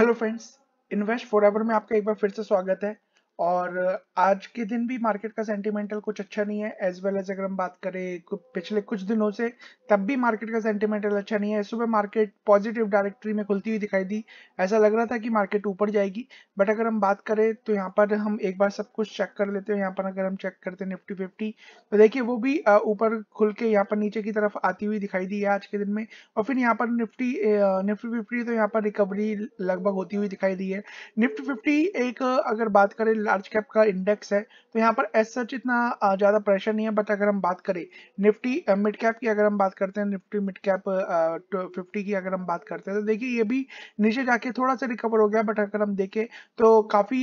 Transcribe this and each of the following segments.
hello friends invest ever में आपका एक बार फिर से स्वागत है और आज के दिन भी मार्केट का सेंटिमेंटल कुछ अच्छा नहीं है एज वेल एज अगर हम बात करें पिछले कुछ दिनों से तब भी मार्केट का सेंटिमेंटल अच्छा नहीं है सुबह मार्केट पॉजिटिव डायरेक्टरी में खुलती हुई दिखाई दी ऐसा लग रहा था कि मार्केट ऊपर जाएगी बट अगर हम बात करें तो यहाँ पर हम एक बार सब कुछ चेक कर लेते हैं यहाँ पर अगर हम चेक करते हैं निफ्टी फिफ्टी तो देखिए वो भी ऊपर खुल के यहाँ पर नीचे की तरफ आती हुई दिखाई दी है आज के दिन में और फिर यहाँ पर निफ्टी निफ्टी फिफ्टी तो यहाँ पर रिकवरी लगभग होती हुई दिखाई दी है निफ्टी फिफ्टी एक अगर बात करें लार्ज कैप का इंडेक्स है तो यहाँ पर एस सच इतना ज़्यादा प्रेशर नहीं है बट अगर हम बात करें निफ्टी मिड कैप की अगर हम बात करते हैं निफ्टी मिड कैप फिफ्टी की अगर हम बात करते हैं तो देखिए ये भी नीचे जाके थोड़ा सा रिकवर हो गया बट अगर हम देखें तो काफ़ी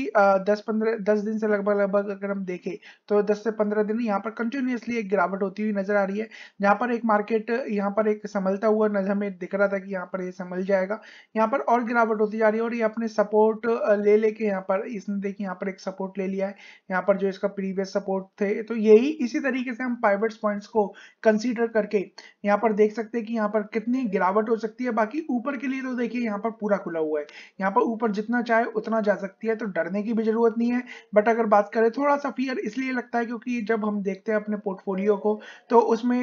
दस पंद्रह दस दिन से लगभग लगभग अगर हम देखें तो दस से पंद्रह दिन यहाँ पर कंटिन्यूसली एक गिरावट होती हुई नजर आ रही है यहाँ पर एक मार्केट यहाँ पर एक संभलता हुआ नजर हमें दिख रहा था कि यहाँ पर ये संभल जाएगा यहाँ पर और गिरावट होती जा रही है और ये अपने सपोर्ट ले लेके यहाँ पर इसने देखिए यहाँ पर एक सपोर्ट सपोर्ट ले लिया है यहाँ पर जो इसका प्रीवियस सपोर्ट थे तो यही इसी तरीके से हम पाइवेट पॉइंट्स को कंसीडर करके यहाँ पर देख सकते हैं कि यहाँ पर कितनी गिरावट हो सकती है बाकी ऊपर के लिए तो देखिए यहाँ पर पूरा खुला हुआ है यहाँ पर ऊपर जितना चाहे उतना जा सकती है तो डरने की भी जरूरत नहीं है बट अगर बात करें थोड़ा सा फियर इसलिए लगता है क्योंकि जब हम देखते हैं अपने पोर्टफोलियो को तो उसमें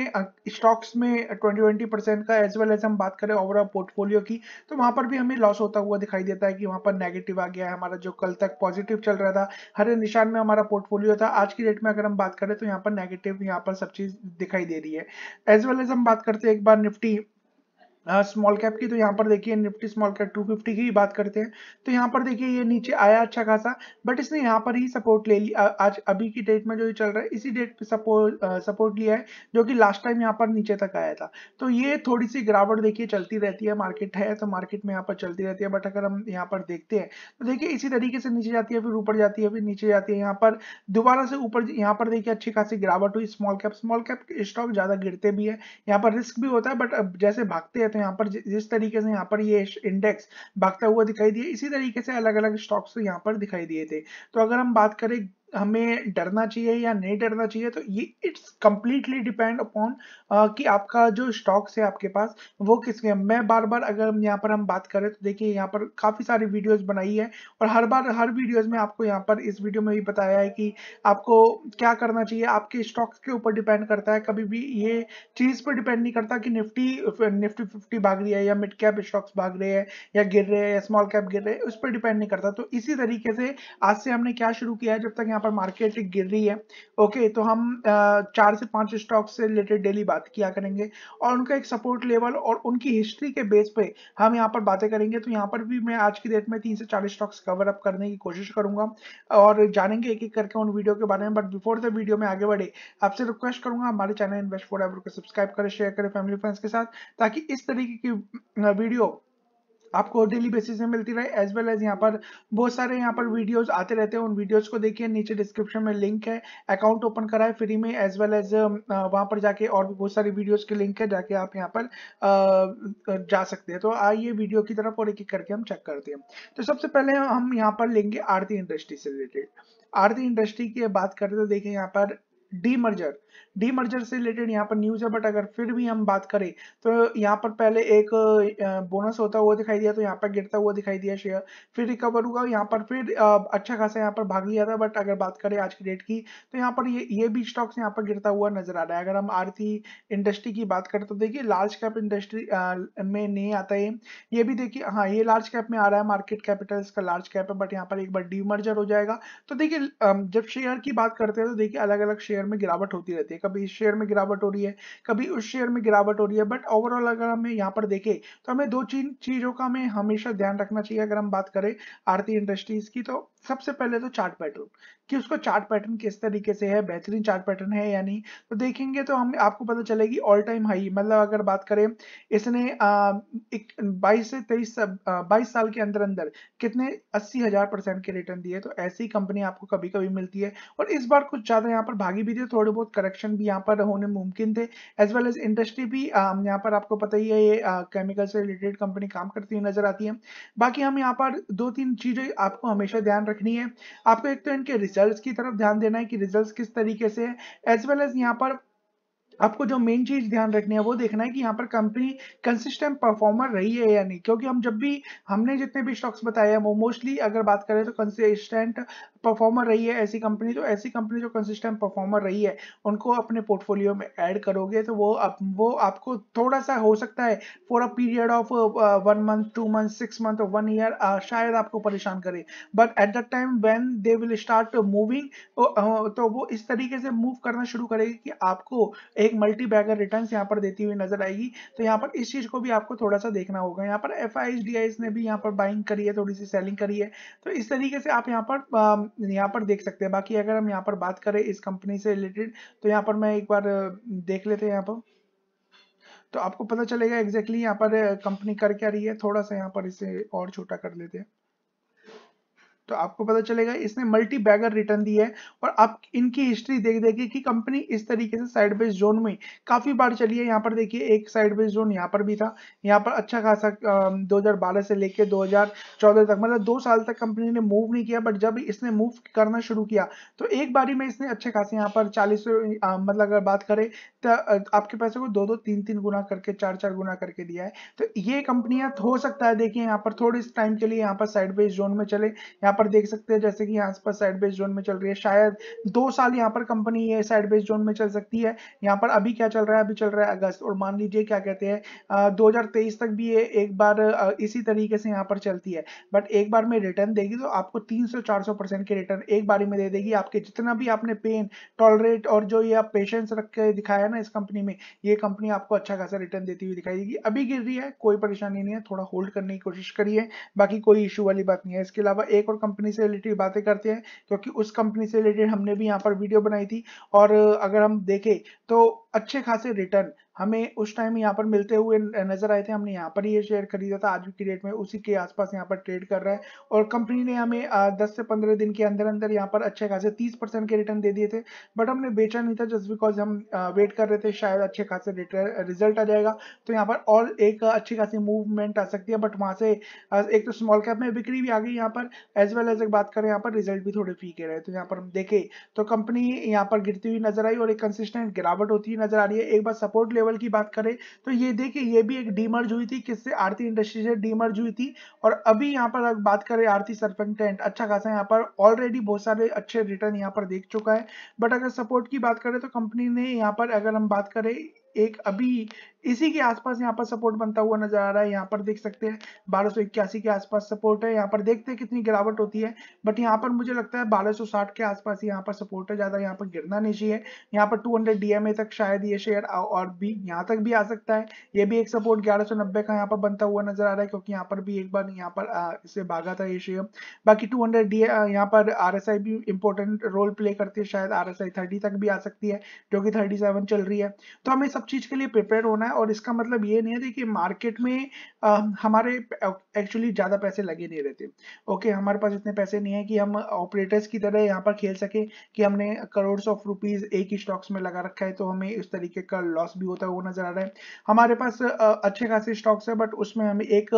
स्टॉक्स में ट्वेंटी ट्वेंटी परसेंट का एज वेल एज हम बात करें ओवरऑल पोर्टफोलियो की तो वहां पर भी हमें लॉस होता हुआ दिखाई देता है कि वहां पर नेगेटिव आ गया है हमारा जो कल तक पॉजिटिव चल रहा था हरे निशान में हमारा पोर्टफोलियो था आज की डेट में अगर हम बात करें तो यहाँ पर नेगेटिव यहाँ पर सब चीज दिखाई दे रही है एज वेल एज हम बात करते हैं एक बार निफ्टी स्मॉल कैप की तो यहाँ पर देखिए निफ्टी स्मॉल कैप 250 की ही बात करते हैं तो यहाँ पर देखिए ये नीचे आया अच्छा खासा बट इसने यहाँ पर ही सपोर्ट ले लिया आज अभी की डेट में जो ये चल रहा है इसी डेट पे सपोर्ट सपोर्ट लिया है जो कि लास्ट टाइम यहाँ पर नीचे तक आया था तो ये थोड़ी सी गिरावट देखिए चलती रहती है मार्केट है तो मार्केट में यहाँ पर चलती रहती है बट अगर हम यहाँ पर देखते हैं तो देखिए इसी तरीके से नीचे जाती है फिर ऊपर जाती है फिर नीचे जाती है यहाँ पर दोबारा से ऊपर यहाँ पर देखिए अच्छी खासी गिरावट हुई small cap small cap stock ज्यादा गिरते भी है यहाँ पर रिस्क भी होता है बट जैसे भागते हैं तो तो यहाँ पर जिस तरीके से यहाँ पर ये इंडेक्स भागता हुआ दिखाई दिया इसी तरीके से अलग अलग स्टॉक्स यहाँ पर दिखाई दिए थे तो अगर हम बात करें हमें डरना चाहिए या नहीं डरना चाहिए तो ये इट्स कम्प्लीटली डिपेंड अपॉन कि आपका जो स्टॉक्स है आपके पास वो किस में मैं बार बार अगर यहाँ पर हम बात करें तो देखिए यहाँ पर काफ़ी सारी वीडियोस बनाई है और हर बार हर वीडियोस में आपको यहाँ पर इस वीडियो में भी बताया है कि आपको क्या करना चाहिए आपके स्टॉक्स के ऊपर डिपेंड करता है कभी भी ये चीज़ पर डिपेंड नहीं करता कि निफ्टी निफ्टी फिफ्टी भाग रही है या मिड कैप स्टॉक्स भाग रहे हैं या गिर रहे हैं या स्मॉल कैप गिर रहे हैं उस पर डिपेंड नहीं करता तो इसी तरीके से आज से हमने क्या शुरू किया है जब तक यहाँ पर मार्केट गिर रही है ओके तो हम चार से पांच स्टॉक से रिलेटेड डेली बात किया करेंगे और उनका एक सपोर्ट लेवल और उनकी हिस्ट्री के बेस पे हम यहाँ पर बातें करेंगे तो यहाँ पर भी मैं आज की डेट में तीन से चार स्टॉक्स कवर अप करने की कोशिश करूंगा और जानेंगे एक एक करके उन वीडियो के बारे में बट बिफोर द वीडियो में आगे बढ़े आपसे रिक्वेस्ट करूंगा हमारे चैनल इन्वेस्ट फॉर को सब्सक्राइब करें शेयर करें फैमिली फ्रेंड्स के साथ ताकि इस तरीके की वीडियो आपको डेली बेसिस में मिलती रहे एज वेल एज यहाँ पर बहुत सारे यहाँ पर वीडियोज आते रहते हैं उन वीडियोज को देखिए नीचे डिस्क्रिप्शन में लिंक है अकाउंट ओपन कराए फ्री में एज वेल एज वहाँ पर जाके और भी बहुत सारी वीडियोज के लिंक है जाके आप यहाँ पर uh, जा सकते हैं तो आइए वीडियो की तरफ और एक एक करके हम चेक करते हैं तो सबसे पहले हम यहाँ पर लेंगे आरती इंडस्ट्री से रिलेटेड आरती इंडस्ट्री की बात करें तो देखिए यहाँ पर डीमर्जर डीमर्जर से रिलेटेड यहाँ पर न्यूज है बट अगर फिर भी हम बात करें तो यहाँ पर पहले एक बोनस होता हुआ दिखाई दिया तो यहाँ पर गिरता हुआ दिखाई दिया शेयर फिर रिकवर हुआ यहाँ पर फिर अच्छा खासा यहाँ पर भाग लिया था बट अगर बात करें आज की डेट की तो यहाँ पर ये ये भी स्टॉक्स यहाँ पर गिरता हुआ नजर आ रहा है अगर हम आरती इंडस्ट्री की बात करें तो देखिए लार्ज कैप इंडस्ट्री में नहीं आता है ये भी देखिए हाँ ये लार्ज कैप में आ रहा है मार्केट कैपिटल का लार्ज कैप है बट यहाँ पर एक बार डीमर्जर हो जाएगा तो देखिए जब शेयर की बात करते हैं तो देखिए अलग अलग शेयर शेयर में गिरावट होती रहती है कभी इस शेयर में गिरावट हो रही है कभी उस शेयर में गिरावट हो रही है बट ओवरऑल अगर हमें यहाँ पर देखें तो हमें दो चीजों का हमें हमेशा ध्यान रखना चाहिए अगर हम बात करें आरती इंडस्ट्रीज की तो सबसे पहले तो चार्ट पैटर्न कि उसको चार्ट पैटर्न किस तरीके से है बेहतरीन चार्ट पैटर्न है या नहीं तो देखेंगे तो हम आपको पता चलेगी ऑल टाइम हाई मतलब अगर बात करें इसने आ, एक 22 से 23 22 साल के अंदर अंदर कितने अस्सी हजार परसेंट के रिटर्न दिए तो ऐसी कंपनी आपको कभी कभी मिलती है और इस बार कुछ ज्यादा यहाँ पर भागी भी थी थोड़े बहुत करेक्शन भी यहाँ पर होने मुमकिन थे एज वेल एज इंडस्ट्री भी यहाँ पर आपको पता ही है ये केमिकल से रिलेटेड कंपनी काम करती हुई नजर आती है बाकी हम यहाँ पर दो तीन चीजें आपको हमेशा ध्यान रखनी है आपको एक तो इनके रिजल्ट्स की तरफ ध्यान देना है कि रिजल्ट्स किस तरीके से है एज वेल एज यहाँ पर आपको जो मेन चीज ध्यान रखनी है वो देखना है कि यहाँ पर कंपनी कंसिस्टेंट परफॉर्मर रही है या नहीं क्योंकि हम जब भी हमने जितने भी स्टॉक्स बताए हैं वो मोस्टली अगर बात करें तो कंसिस्टेंट परफॉर्मर रही है ऐसी कंपनी तो ऐसी कंपनी जो कंसिस्टेंट परफॉर्मर रही है उनको अपने पोर्टफोलियो में ऐड करोगे तो वो आप, वो आपको थोड़ा सा हो सकता है for a period of one month two month six month one year शायद आपको परेशान करे but at the time when they will start moving तो वो इस तरीके से मूव करना शुरू करेगी कि आपको एक मल्टी बैगर रिटर्न यहाँ पर देती हुई नजर आएगी तो यहाँ पर इस चीज को भी आपको थोड़ा सा देखना होगा यहाँ पर एफ ने भी यहाँ पर बाइंग करी है थोड़ी सी सेलिंग करी है तो इस तरीके से आप यहाँ पर um, यहाँ पर देख सकते हैं बाकी अगर हम यहाँ पर बात करें इस कंपनी से रिलेटेड तो यहाँ पर मैं एक बार देख लेते हैं यहाँ पर तो आपको पता चलेगा एग्जैक्टली exactly यहाँ पर कंपनी कर क्या रही है थोड़ा सा यहाँ पर इसे और छोटा कर लेते हैं तो आपको पता चलेगा इसने मल्टी बैगर रिटर्न दी है और आप इनकी हिस्ट्री देख देखिए कि कंपनी इस तरीके से साइड बेस जोन में काफ़ी बार चली है यहाँ पर देखिए एक साइड बेस जोन यहाँ पर भी था यहाँ पर अच्छा खासा दो से लेकर दो तक मतलब दो साल तक कंपनी ने मूव नहीं किया बट जब इसने मूव करना शुरू किया तो एक बारी में इसने अच्छे खासे यहाँ पर चालीस मतलब अगर बात करें तो आपके पैसे को दो दो तीन तीन गुना करके चार चार गुना करके दिया है तो ये कंपनियां हो सकता है देखिए यहाँ पर थोड़े टाइम के लिए यहाँ पर साइड बेस जोन में चले यहाँ यहाँ पर देख सकते हैं जैसे कि यहाँ पर साइड बेस जोन में चल रही है शायद दो साल यहाँ पर कंपनी ये साइड बेस जोन में चल सकती है यहाँ पर अभी क्या चल रहा है अभी चल रहा है अगस्त और मान लीजिए क्या कहते हैं दो तक भी ये एक बार इसी तरीके से यहाँ पर चलती है बट एक बार में रिटर्न देगी तो आपको तीन सौ चार के रिटर्न एक बारी में दे देगी आपके जितना भी आपने पेन टॉलरेट और जो ये पेशेंस रख के दिखाया ना इस कंपनी में ये कंपनी आपको अच्छा खासा रिटर्न देती हुई दिखाई देगी अभी गिर रही है कोई परेशानी नहीं है थोड़ा होल्ड करने की कोशिश करिए बाकी कोई इशू वाली बात नहीं है इसके अलावा एक और कंपनी से रिलेटेड बातें करते हैं क्योंकि उस कंपनी से रिलेटेड हमने भी यहाँ पर वीडियो बनाई थी और अगर हम देखें तो अच्छे खासे रिटर्न हमें उस टाइम यहाँ पर मिलते हुए नजर आए थे हमने यहाँ पर ये शेयर खरीदा था आज की डेट में उसी के आसपास यहाँ पर ट्रेड कर रहा है और कंपनी ने हमें 10 से 15 दिन के अंदर अंदर यहाँ पर अच्छे खासे 30 परसेंट के रिटर्न दे दिए थे बट हमने बेचा नहीं था जस्ट बिकॉज हम वेट कर रहे थे शायद अच्छे खासे रिजल्ट आ जाएगा तो यहाँ पर और एक अच्छी खासी मूवमेंट आ सकती है बट वहाँ से एक तो स्मॉल कैप में बिक्री भी आ गई यहाँ पर एज वेल एज एक बात करें यहाँ पर रिजल्ट भी थोड़े फीके रहे तो यहाँ पर हम देखें तो कंपनी यहाँ पर गिरती हुई नजर आई और एक कंसिस्टेंट गिरावट होती है नजर आ रही है एक बार सपोर्ट लेवल की बात करें तो ये देखिए ये भी एक डीमर्ज हुई थी किससे आरती इंडस्ट्री से डीमर्ज हुई थी और अभी यहाँ पर अगर बात करें आरती सरपेंटेंट अच्छा खासा यहाँ पर ऑलरेडी बहुत सारे अच्छे रिटर्न यहाँ पर देख चुका है बट अगर सपोर्ट की बात करें तो कंपनी ने यहाँ पर अगर हम बात करें एक अभी इसी के आसपास यहाँ पर सपोर्ट बनता हुआ नजर आ रहा है यहाँ पर देख सकते हैं बारह के आसपास सपोर्ट है यहाँ पर देखते हैं कितनी गिरावट होती है बट यहाँ पर मुझे लगता है बारह के आसपास यहाँ पर सपोर्ट है ज्यादा यहाँ पर गिरना नहीं चाहिए यहाँ पर टू हंड्रेड तक शायद ये शेयर और भी यहाँ तक भी आ सकता है ये भी एक सपोर्ट ग्यारह का यहाँ पर बनता हुआ नजर आ रहा है क्योंकि यहाँ पर भी एक बार यहाँ पर इसे भागा था ये शेयर बाकी टू हंड्रेड डी यहाँ पर आर भी इंपॉर्टेंट रोल प्ले करती है शायद आर एस तक भी आ सकती है जो कि थर्टी चल रही है तो हमें सब चीज के लिए प्रिपेयर होना है और इसका मतलब ये नहीं है कि मार्केट में आ, हमारे एक्चुअली ज़्यादा पैसे लगे नहीं रहते ओके हमारे पास इतने पैसे नहीं है कि हम ऑपरेटर्स की तरह यहाँ पर खेल सके कि हमने करोड़ ऑफ रुपीज़ एक ही स्टॉक्स में लगा रखा है तो हमें इस तरीके का लॉस भी होता हुआ नज़र आ रहा है हमारे पास अच्छे खासे स्टॉक्स है बट उसमें हमें एक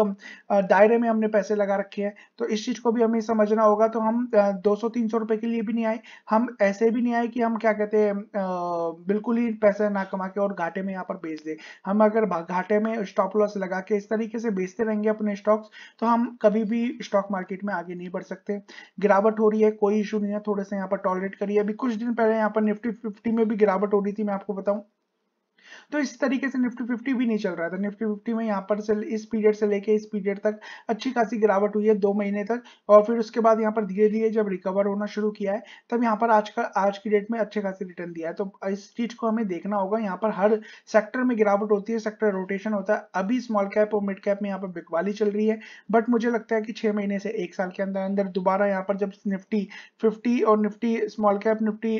दायरे में हमने पैसे लगा रखे हैं तो इस चीज़ को भी हमें समझना होगा तो हम दो सौ सौ रुपए के लिए भी नहीं आए हम ऐसे भी नहीं आए कि हम क्या कहते हैं बिल्कुल ही पैसा ना कमा के और घाटे में यहाँ पर बेच दे हम अगर घाटे में स्टॉप लॉस लगा के इस तरीके से बेचते रहेंगे अपने स्टॉक्स तो हम कभी भी स्टॉक मार्केट में आगे नहीं बढ़ सकते गिरावट हो रही है कोई इशू नहीं है थोड़े से यहाँ पर टॉलरेट करिए अभी कुछ दिन पहले यहाँ पर निफ्टी फिफ्टी में भी गिरावट हो रही थी मैं आपको बताऊँ तो इस तरीके से निफ्टी फिफ्टी भी नहीं चल रहा था निफ्टी फिफ्टी में यहाँ पर से इस पीरियड से लेके इस पीरियड तक अच्छी खासी गिरावट हुई है दो महीने तक और फिर उसके बाद यहाँ पर धीरे धीरे जब रिकवर होना शुरू किया है तब यहाँ पर आज का आज की डेट में अच्छे खासे रिटर्न दिया है तो इस चीज को हमें देखना होगा यहाँ पर हर सेक्टर में गिरावट होती है सेक्टर रोटेशन होता है अभी स्मॉल कैप और मिड कैप में यहाँ पर बिकवाली चल रही है बट मुझे लगता है कि छह महीने से एक साल के अंदर अंदर दोबारा यहाँ पर जब निफ्टी फिफ्टी और Nifty small cap Nifty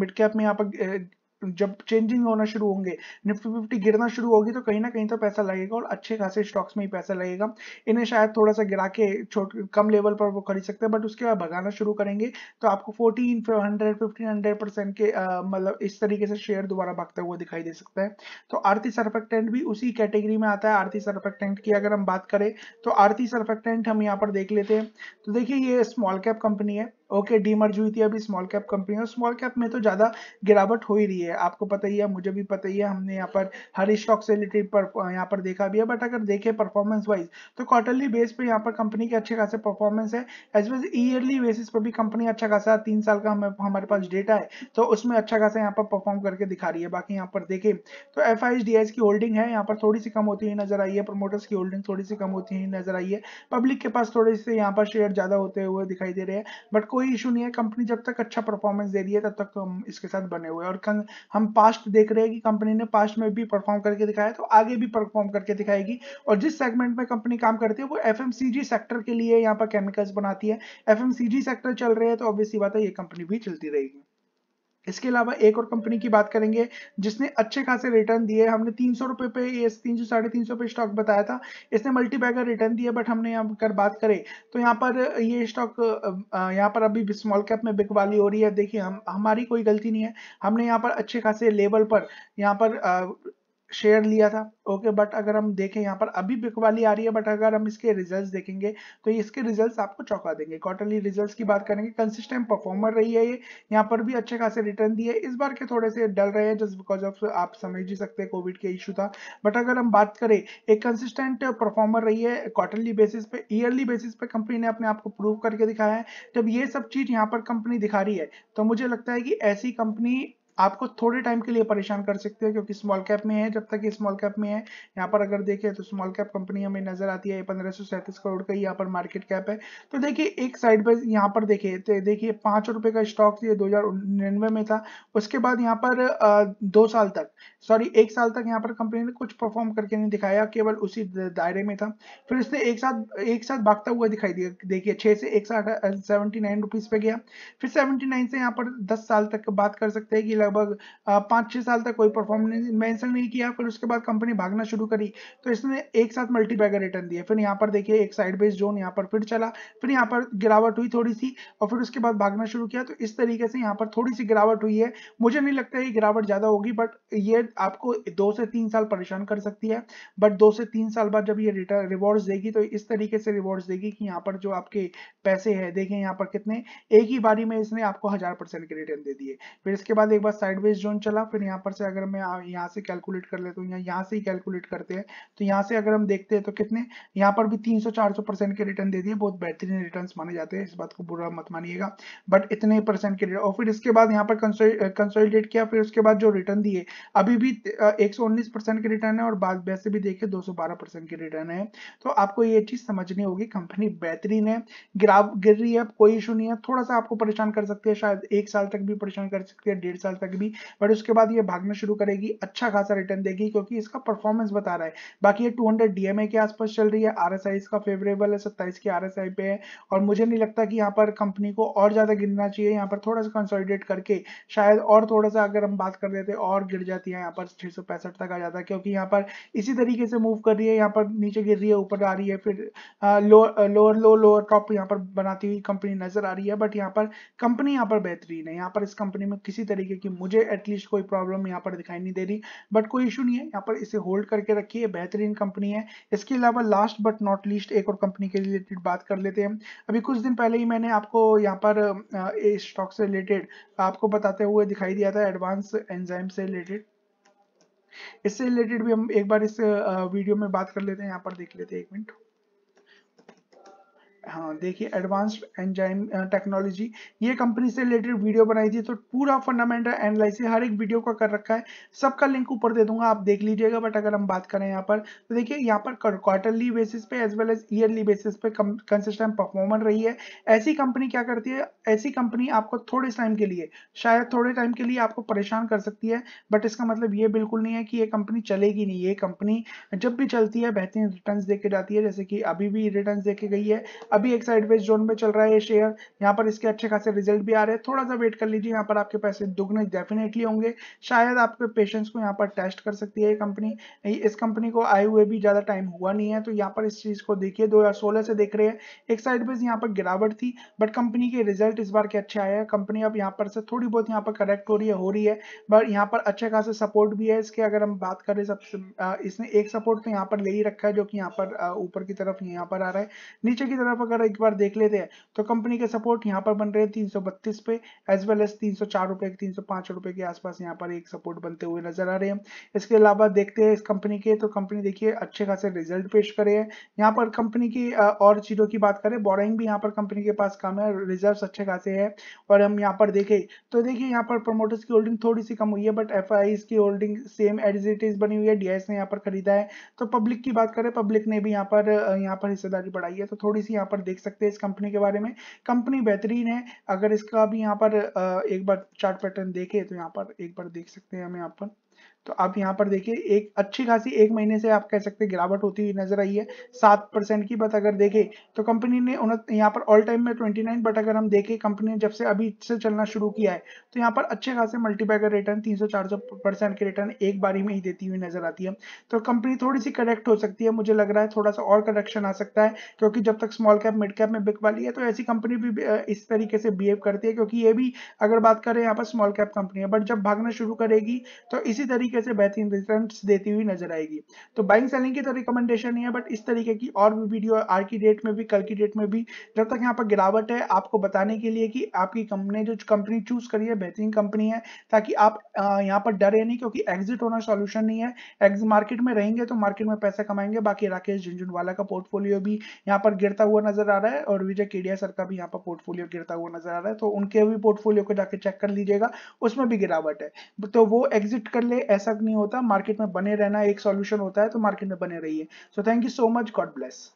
mid cap में यहाँ पर जब चेंजिंग होना शुरू होंगे निफ्टी फिफ्टी गिरना शुरू होगी तो कहीं ना कहीं तो पैसा लगेगा और अच्छे खासे स्टॉक्स में ही पैसा लगेगा इन्हें शायद थोड़ा सा गिरा के छोट कम लेवल पर वो खरीद सकते हैं बट उसके बाद भगाना शुरू करेंगे तो आपको fourteen hundred fifteen hundred percent के मतलब इस तरीके से शेयर दोबारा भागता हुआ दिखाई दे सकता है तो आरती सर्फेक्टेंट भी उसी कैटेगरी में आता है आरती सर्फेक्टेंट की अगर हम बात करें तो आरती सर्फेक्टेंट हम यहाँ पर देख लेते हैं तो देखिए ये स्मॉल कैप कंपनी है ओके डीमर्ज हुई थी अभी स्मॉल कैप कंपनी और स्मॉल कैप में तो ज़्यादा गिरावट हो ही रही है आपको पता ही है मुझे भी पता ही है हमने यहाँ पर हर स्टॉक से रिलेटेड यहाँ पर देखा भी है बट अगर देखें परफॉर्मेंस वाइज तो क्वार्टरली बेस पे यहाँ पर कंपनी के अच्छे खासे परफॉर्मेंस है एज वेज ईयरली बेसिस पर भी कंपनी अच्छा खासा तीन साल का हमें हमारे पास डेटा है तो उसमें अच्छा खासा यहाँ पर परफॉर्म करके दिखा रही है बाकी यहाँ पर देखें तो एफ की होल्डिंग है यहाँ पर थोड़ी सी कम होती हुई नजर आई है प्रोमोटर्स की होल्डिंग थोड़ी सी कम होती हुई नजर आई है पब्लिक के पास थोड़े से यहाँ पर शेयर ज़्यादा होते हुए दिखाई दे रहे हैं बट कोई इशू नहीं है कंपनी जब तक अच्छा परफॉर्मेंस दे रही है तब तक हम इसके साथ बने हुए और हम पास्ट देख रहे हैं कि कंपनी ने पास्ट में भी परफॉर्म करके दिखाया तो आगे भी परफॉर्म करके दिखाएगी और जिस सेगमेंट में कंपनी काम करती है वो एफ सेक्टर के लिए यहाँ पर केमिकल्स बनाती है एफ सेक्टर चल रहे हैं तो ऑब्वियसली बात है ये कंपनी भी चलती रहेगी इसके अलावा एक और कंपनी की बात करेंगे जिसने अच्छे खासे रिटर्न दिए हमने तीन सौ रुपये पे ये तीन सौ साढ़े तीन सौ पे स्टॉक बताया था इसने मल्टीबैगर रिटर्न दिए बट हमने यहाँ कर बात करें तो यहाँ पर ये स्टॉक यहाँ पर अभी स्मॉल कैप में बिकवाली हो रही है देखिए हम हमारी कोई गलती नहीं है हमने यहाँ पर अच्छे खासे लेवल पर यहाँ पर शेयर लिया था ओके बट अगर हम देखें यहाँ पर अभी बिकवाली आ रही है बट अगर हम इसके रिजल्ट्स देखेंगे तो इसके रिजल्ट्स आपको चौंका देंगे क्वार्टरली रिजल्ट्स की बात करेंगे कंसिस्टेंट परफॉर्मर रही है ये यहाँ पर भी अच्छे खासे रिटर्न दिए इस बार के थोड़े से डल रहे हैं जस्ट बिकॉज ऑफ आप समझ ही सकते हैं कोविड के इशू था बट अगर हम बात करें एक कंसिस्टेंट परफॉर्मर रही है क्वार्टरली बेसिस पे ईयरली बेसिस पे कंपनी ने अपने आप को प्रूव करके दिखाया है जब ये सब चीज यहाँ पर कंपनी दिखा रही है तो मुझे लगता है कि ऐसी कंपनी आपको थोड़े टाइम के लिए परेशान कर सकते हैं क्योंकि स्मॉल कैप में है जब तक ये स्मॉल कैप में है यहाँ पर अगर देखें तो स्मॉल कैप कंपनी हमें नजर आती है पंद्रह करोड़ का यहाँ पर मार्केट कैप है तो देखिए एक साइड पर यहाँ पर देखिए तो देखिए पांच रुपए का स्टॉक ये दो में था उसके बाद यहाँ पर दो साल तक सॉरी एक साल तक यहाँ पर कंपनी ने कुछ परफॉर्म करके नहीं दिखाया केवल उसी दायरे में था फिर इसने एक साथ एक साथ भागता हुआ दिखाई दिया देखिए छह से एक साथ सेवेंटी नाइन रुपीज़ पे गया फिर सेवेंटी नाइन से यहाँ पर दस साल तक बात कर सकते हैं कि लगभग पाँच छः साल तक कोई परफॉर्मेंस मेंशन नहीं किया फिर उसके बाद कंपनी भागना शुरू करी तो इसने एक साथ मल्टीबैगर रिटर्न दिया फिर यहाँ पर देखिए एक साइड बेस जोन यहाँ पर फिर चला फिर यहाँ पर गिरावट हुई थोड़ी सी और फिर उसके बाद भागना शुरू किया तो इस तरीके से यहाँ पर थोड़ी सी गिरावट हुई है मुझे नहीं लगता है गिरावट ज़्यादा होगी बट ये आपको दो से तीन साल परेशान कर सकती है बट दो से तीन साल बाद जब ये रिटर्न रिवॉर्ड्स देगी तो इस तरीके से रिवॉर्ड्स देगी कि यहाँ पर जो आपके पैसे है देखें यहाँ पर कितने एक ही बारी में इसने आपको हजार परसेंट के रिटर्न दे दिए फिर इसके बाद एक बार साइडवेज जोन चला फिर यहाँ पर से अगर मैं यहाँ से कैलकुलेट कर लेता हूँ या यहाँ से ही कैलकुलेट करते हैं तो यहाँ से अगर हम देखते हैं तो कितने यहाँ पर भी 300-400 परसेंट के रिटर्न दे दिए बहुत बेहतरीन रिटर्न माने जाते हैं इस बात को बुरा मत मानिएगा बट इतने परसेंट के रिटर्न और फिर इसके बाद यहाँ पर कंसोलिडेट किया फिर उसके बाद जो रिटर्न दिए अभी भी एक के रिटर्न है और बाद वैसे भी देखे दो के रिटर्न है तो आपको ये चीज समझनी होगी कंपनी बेहतरीन है गिरा गिर रही है कोई इशू नहीं है थोड़ा सा आपको परेशान कर सकती है शायद एक साल तक भी परेशान कर सकती है डेढ़ साल तक तक भी बट उसके बाद ये भागना शुरू करेगी अच्छा खासा रिटर्न देगी क्योंकि इसका परफॉर्मेंस बता रहा है बाकी ये 200 डीएमए के आसपास चल रही है आरएसआई इसका फेवरेबल है सत्ताईस की आरएसआई पे है और मुझे नहीं लगता कि यहाँ पर कंपनी को और ज्यादा गिरना चाहिए यहाँ पर थोड़ा सा कंसोलिडेट करके शायद और थोड़ा सा अगर हम बात कर रहे थे और गिर जाती है यहाँ पर छह तक आ जाता है क्योंकि यहाँ पर इसी तरीके से मूव कर रही है यहाँ पर नीचे गिर रही है ऊपर आ रही है फिर लोअर लो लोअर टॉप यहाँ पर बनाती हुई कंपनी नजर आ रही है बट यहाँ पर कंपनी यहाँ पर बेहतरीन है यहाँ पर इस कंपनी में किसी तरीके की कि मुझे एटलीस्ट कोई प्रॉब्लम यहाँ पर दिखाई नहीं दे रही बट कोई इशू नहीं है यहाँ पर इसे होल्ड करके रखिए बेहतरीन कंपनी है इसके अलावा लास्ट बट नॉट लीस्ट एक और कंपनी के रिलेटेड बात कर लेते हैं अभी कुछ दिन पहले ही मैंने आपको यहाँ पर स्टॉक से रिलेटेड आपको बताते हुए दिखाई दिया था एडवांस एंजाइम से रिलेटेड इससे रिलेटेड भी हम एक बार इस वीडियो में बात कर लेते हैं यहाँ पर देख लेते हैं एक मिनट हाँ देखिए एडवांस्ड एंजाइम टेक्नोलॉजी ये कंपनी से रिलेटेड वीडियो बनाई थी तो पूरा फंडामेंटल एनालिसिस हर एक वीडियो का कर रखा है सबका लिंक ऊपर दे दूंगा आप देख लीजिएगा बट अगर हम बात करें यहाँ पर तो देखिए यहाँ पर क्वार्टरली बेसिस पे as well as yearly basis पे कंसिस्टेंट परफॉर्मेंस रही है ऐसी कंपनी क्या करती है ऐसी कंपनी आपको थोड़े टाइम के लिए शायद थोड़े टाइम के लिए आपको परेशान कर सकती है बट इसका मतलब ये बिल्कुल नहीं है कि ये कंपनी चलेगी नहीं ये कंपनी जब भी चलती है बेहतरीन रिटर्न देखे जाती है जैसे कि अभी भी रिटर्न देखे गई है अभी एक साइडवेज जोन में चल रहा है ये शेयर यहाँ पर इसके अच्छे खासे रिजल्ट भी आ रहे हैं थोड़ा सा वेट कर लीजिए यहाँ पर आपके पैसे दुगने डेफिनेटली होंगे शायद आपके पेशेंस को यहाँ पर टेस्ट कर सकती है कंपनी इस कंपनी को आए हुए भी ज़्यादा टाइम हुआ नहीं है तो यहाँ पर इस चीज़ को देखिए दो से देख रहे हैं एक साइडवेज यहाँ पर गिरावट थी बट कंपनी के रिजल्ट इस बार के अच्छे आए हैं कंपनी अब यहाँ पर से थोड़ी बहुत यहाँ पर करेक्ट हो रही है हो रही है बट यहाँ पर अच्छे खासे सपोर्ट भी है इसके अगर हम बात करें सबसे इसने एक सपोर्ट तो यहाँ पर ले ही रखा है जो कि यहाँ पर ऊपर की तरफ यहाँ पर आ रहा है नीचे की तरफ तरफ अगर एक बार देख लेते हैं तो कंपनी के सपोर्ट यहाँ पर बन रहे हैं तीन पे एज वेल एज तीन सौ चार रुपए तीन सौ रुपए के आसपास यहाँ पर एक सपोर्ट बनते हुए नजर आ रहे हैं इसके अलावा देखते हैं इस कंपनी के तो कंपनी देखिए अच्छे खासे रिजल्ट पेश करे है यहाँ पर कंपनी की और चीजों की बात करें बोराइंग भी यहाँ पर कंपनी के पास कम है रिजर्व अच्छे खासे है और हम यहाँ पर देखे तो देखिए यहाँ पर प्रमोटर्स की होल्डिंग थोड़ी सी कम हुई है बट एफ की holding same as it is बनी हुई है डीआईएस ने यहाँ पर खरीदा है तो पब्लिक की बात करें पब्लिक ने भी यहाँ पर यहाँ पर हिस्सेदारी बढ़ाई है तो थोड़ी सी यहाँ पर देख सकते हैं इस कंपनी के बारे में कंपनी बेहतरीन है अगर इसका भी यहाँ पर एक बार चार्ट पैटर्न देखे तो यहाँ पर एक बार देख सकते हैं हम यहाँ पर तो आप यहाँ पर देखिए एक अच्छी खासी एक महीने से आप कह सकते हैं गिरावट होती हुई नजर आई है सात परसेंट की बट अगर देखें तो कंपनी ने यहाँ पर ऑल टाइम में ट्वेंटी नाइन बट अगर हम देखें कंपनी ने जब से अभी से चलना शुरू किया है तो यहाँ पर अच्छे खासे मल्टीपैकर रिटर्न तीन सौ चार सौ परसेंट के रिटर्न एक बारी में ही देती हुई नजर आती है तो कंपनी थोड़ी सी करेक्ट हो सकती है मुझे लग रहा है थोड़ा सा और करेक्शन आ सकता है क्योंकि जब तक स्मॉल कैप मिड कैप में बिक वाली है तो ऐसी कंपनी भी इस तरीके से बिहेव करती है क्योंकि ये भी अगर बात करें यहाँ पर स्मॉल कैप कंपनी है बट जब भागना शुरू करेगी तो इसी तरीके तरीके से बेहतरीन रिटर्न देती हुई नजर आएगी तो बाइंग सेलिंग की तो रिकमेंडेशन नहीं है बट इस तरीके की और भी वीडियो आज की डेट में भी कल की डेट में भी जब तक यहाँ पर गिरावट है आपको बताने के लिए कि आपकी कंपनी जो कंपनी चूज करी है बेहतरीन कंपनी है ताकि आप यहाँ पर डरे नहीं क्योंकि एग्जिट होना सोल्यूशन नहीं है एग्जिट मार्केट में रहेंगे तो मार्केट में पैसा कमाएंगे बाकी राकेश झुंझुनवाला का पोर्टफोलियो भी यहाँ पर गिरता हुआ नजर आ रहा है और विजय केडिया सर का भी यहाँ पर पोर्टफोलियो गिरता हुआ नजर आ रहा है तो उनके भी पोर्टफोलियो को जाकर चेक कर लीजिएगा उसमें भी गिरावट है तो वो एग्जिट कर ले ऐसा नहीं होता मार्केट में बने रहना एक सॉल्यूशन होता है तो मार्केट में बने रहिए so thank you so much God bless